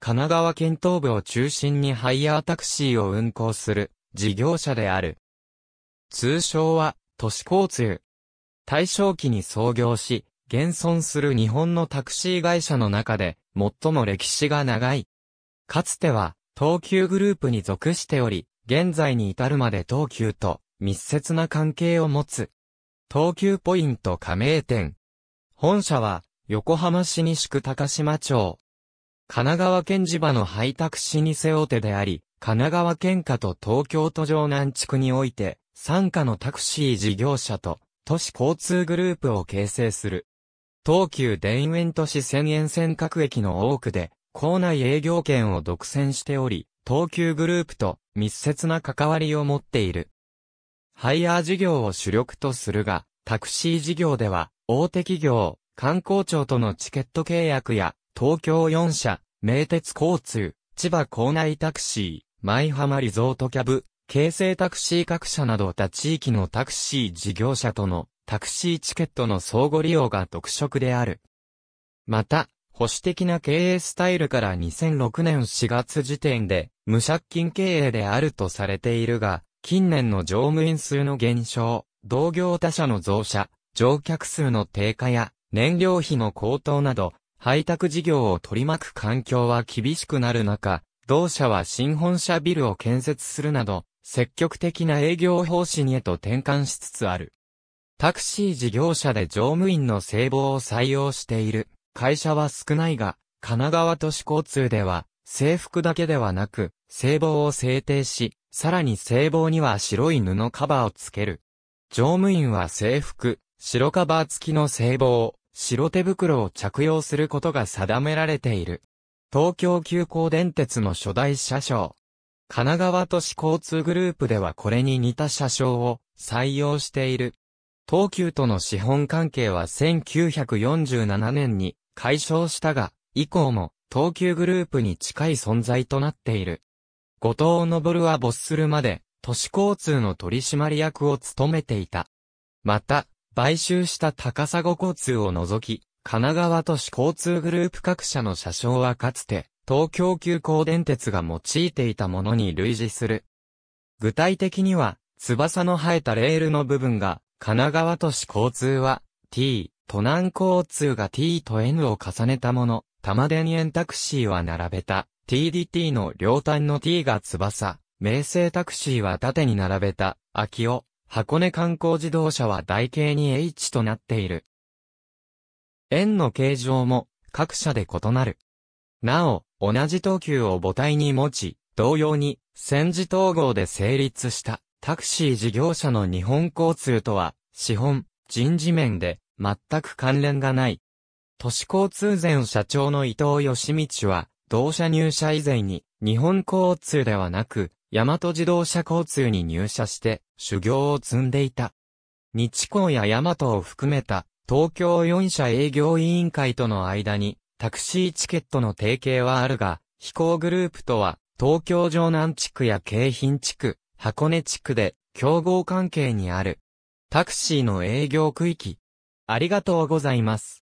神奈川県東部を中心にハイヤータクシーを運行する事業者である。通称は都市交通。大正期に創業し、現存する日本のタクシー会社の中で最も歴史が長い。かつては東急グループに属しており、現在に至るまで東急と密接な関係を持つ。東急ポイント加盟店。本社は横浜市西区高島町、神奈川県地場の配達老舗大手であり、神奈川県下と東京都城南地区において、参加のタクシー事業者と、都市交通グループを形成する。東急田園都市千円線各駅の多くで、校内営業権を独占しており、東急グループと密接な関わりを持っている。ハイヤー事業を主力とするが、タクシー事業では、大手企業、観光庁とのチケット契約や東京4社、名鉄交通、千葉校内タクシー、舞浜リゾートキャブ、京成タクシー各社など他地域のタクシー事業者とのタクシーチケットの相互利用が特色である。また、保守的な経営スタイルから2006年4月時点で、無借金経営であるとされているが、近年の乗務員数の減少、同業他社の増車、乗客数の低下や、燃料費の高騰など、配達事業を取り巻く環境は厳しくなる中、同社は新本社ビルを建設するなど、積極的な営業方針へと転換しつつある。タクシー事業者で乗務員の制帽を採用している会社は少ないが、神奈川都市交通では、制服だけではなく、制帽を制定し、さらに制帽には白い布カバーをつける。乗務員は制服、白カバー付きの制帽、白手袋を着用することが定められている。東京急行電鉄の初代車掌。神奈川都市交通グループではこれに似た車掌を採用している。東急との資本関係は1947年に解消したが、以降も東急グループに近い存在となっている。後藤昇は没するまで、都市交通の取締役を務めていた。また、買収した高砂交通を除き、神奈川都市交通グループ各社の車掌はかつて、東京急行電鉄が用いていたものに類似する。具体的には、翼の生えたレールの部分が、神奈川都市交通は t、都南交通が t と n を重ねたもの、玉電園タクシーは並べた、tdt の両端の t が翼、明星タクシーは縦に並べた、秋尾、箱根観光自動車は台形に H となっている。円の形状も各社で異なる。なお、同じ等級を母体に持ち、同様に、戦時統合で成立したタクシー事業者の日本交通とは、資本、人事面で全く関連がない。都市交通前社長の伊藤義道は、同社入社以前に、日本交通ではなく、大和自動車交通に入社して修行を積んでいた。日光や大和を含めた東京4社営業委員会との間にタクシーチケットの提携はあるが、飛行グループとは東京城南地区や京浜地区、箱根地区で競合関係にある。タクシーの営業区域。ありがとうございます。